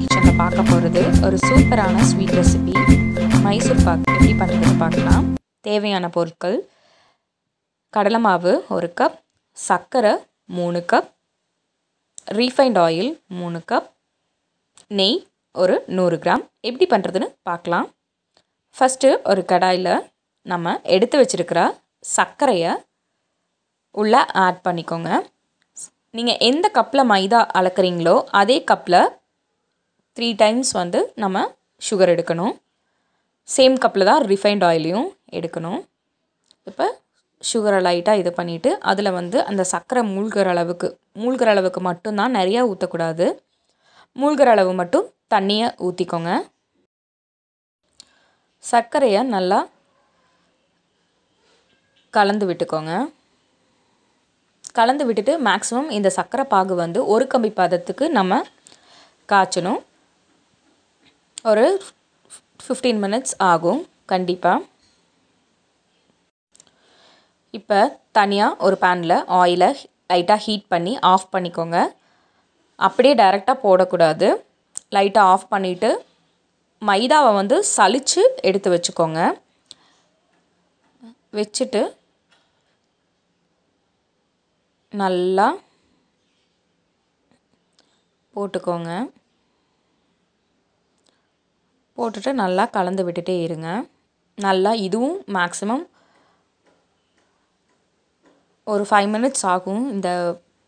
கிச்சனில் பார்க்க போகிறது ஒரு சூப்பரான ஸ்வீட் ரெசிபி மைசூர் பாக் எப்படி பண்ணுறது பார்க்கலாம் தேவையான பொருட்கள் கடலை மாவு ஒரு கப் சர்க்கரை மூணு கப் ரீஃபைண்ட் ஆயில் மூணு கப் நெய் ஒரு நூறு கிராம் எப்படி பண்ணுறதுன்னு பார்க்கலாம் ஃபஸ்ட்டு ஒரு கடாயில் நம்ம எடுத்து வச்சுருக்கிற சர்க்கரையை உள்ளே ஆட் பண்ணிக்கோங்க நீங்கள் எந்த கப்பில் மைதா அளக்குறீங்களோ அதே கப்பில் த்ரீ டைம்ஸ் வந்து நம்ம சுகர் எடுக்கணும் சேம் கப்பில் தான் ரிஃபைண்ட் ஆயிலையும் எடுக்கணும் இப்போ சுகரை லைட்டாக இது பண்ணிவிட்டு அதில் வந்து அந்த சர்க்கரை மூழ்கிற அளவுக்கு மூழ்கிற அளவுக்கு மட்டும்தான் நிறையா ஊற்றக்கூடாது மூழ்கிற அளவு மட்டும் தண்ணியை ஊற்றிக்கோங்க சர்க்கரையை நல்லா கலந்து விட்டுக்கோங்க கலந்து விட்டுட்டு மேக்ஸிமம் இந்த சர்க்கரை பாகு வந்து ஒரு கம்பி பதத்துக்கு நம்ம காய்ச்சணும் ஒரு ஃபிஃப்டீன் மினிட்ஸ் ஆகும் கண்டிப்பாக இப்போ தனியாக ஒரு பேனில் ஆயிலை லைட்டாக ஹீட் பண்ணி ஆஃப் பண்ணிக்கோங்க அப்படியே டைரெக்டாக போடக்கூடாது லைட்டாக ஆஃப் பண்ணிவிட்டு மைதாவை வந்து சளிச்சு எடுத்து வச்சுக்கோங்க வச்சுட்டு நல்லா போட்டுக்கோங்க போட்டுட்டு நல்லா கலந்து விட்டுட்டே இருங்க நல்லா இதுவும் மேக்ஸிமம் ஒரு ஃபைவ் மினிட்ஸ் ஆகும் இந்த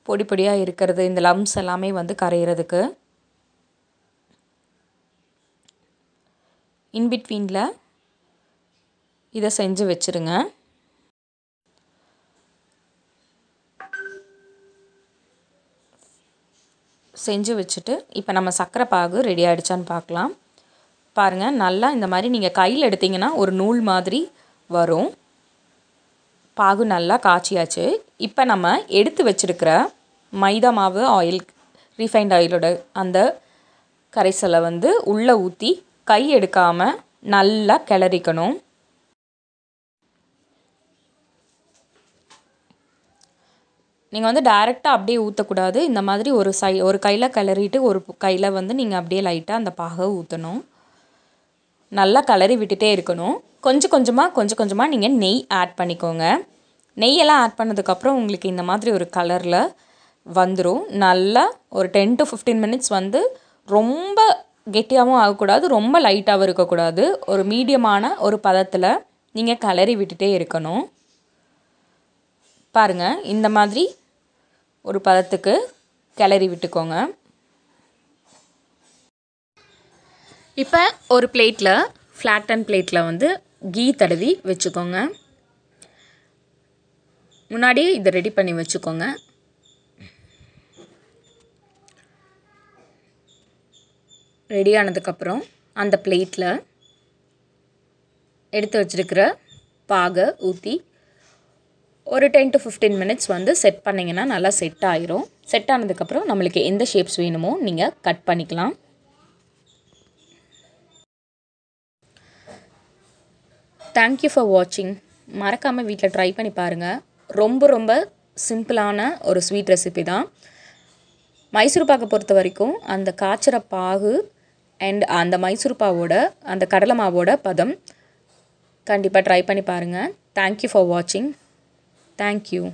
பொடி பொடியாக இருக்கிறது இந்த லம்ஸ் எல்லாமே வந்து கரையிறதுக்கு இன்பிட்வீனில் இதை செஞ்சு வச்சுருங்க செஞ்சு வச்சுட்டு இப்போ நம்ம சர்க்கரை பாகு ரெடி ஆகிடுச்சான்னு பார்க்கலாம் பாருங்கள் நல்லா இந்த மாதிரி நீங்கள் கையில் எடுத்திங்கன்னா ஒரு நூல் மாதிரி வரும் பாகு நல்லா காய்ச்சியாச்சு இப்போ நம்ம எடுத்து வச்சுருக்கிற மைதா மாவு ஆயில் ரீஃபைண்ட் ஆயிலோட அந்த கரைசலை வந்து உள்ளே ஊற்றி கை எடுக்காமல் நல்லா கிளறிக்கணும் நீங்கள் வந்து டைரெக்டாக அப்படியே ஊற்றக்கூடாது இந்த மாதிரி ஒரு சை ஒரு கையில் கிளறிட்டு ஒரு கையில் வந்து நீங்கள் அப்படியே லைட்டாக அந்த பாகை ஊற்றணும் நல்லா கலரி விட்டுட்டே இருக்கணும் கொஞ்சம் கொஞ்சமாக கொஞ்சம் கொஞ்சமாக நீங்கள் நெய் ஆட் பண்ணிக்கோங்க நெய்யெல்லாம் ஆட் பண்ணதுக்கப்புறம் உங்களுக்கு இந்த மாதிரி ஒரு கலரில் வந்துடும் நல்லா ஒரு டென் டு ஃபிஃப்டீன் மினிட்ஸ் வந்து ரொம்ப கெட்டியாகவும் ஆகக்கூடாது ரொம்ப லைட்டாகவும் இருக்கக்கூடாது ஒரு மீடியமான ஒரு பதத்தில் நீங்கள் கலரி விட்டுட்டே இருக்கணும் பாருங்கள் இந்த மாதிரி ஒரு பதத்துக்கு கிளறி விட்டுக்கோங்க இப்போ ஒரு பிளேட்டில் ஃப்ளாட் அண்ட் பிளேட்டில் வந்து கீ தடவி வச்சுக்கோங்க முன்னாடியே இதை ரெடி பண்ணி வச்சுக்கோங்க ரெடி ஆனதுக்கப்புறம் அந்த பிளேட்டில் எடுத்து வச்சுருக்கிற பாகை ஊற்றி ஒரு டென் டு ஃபிஃப்டீன் மினிட்ஸ் வந்து செட் பண்ணிங்கன்னா நல்லா செட் ஆயிரும் செட் ஆனதுக்கப்புறம் நம்மளுக்கு எந்த ஷேப்ஸ் வேணுமோ நீங்கள் கட் பண்ணிக்கலாம் தேங்க்யூ ஃபார் வாட்சிங் மறக்காமல் வீட்டில் ட்ரை பண்ணி பாருங்கள் ரொம்ப ரொம்ப சிம்பிளான ஒரு ஸ்வீட் ரெசிபி தான் மைசூர்பாக்கை பொறுத்த வரைக்கும் அந்த காய்ச்சிற பாகு அண்ட் அந்த மைசூர் அந்த கடலை மாவோட பதம் கண்டிப்பாக ட்ரை பண்ணி பாருங்கள் தேங்க்யூ ஃபார் வாட்சிங் தேங்க்யூ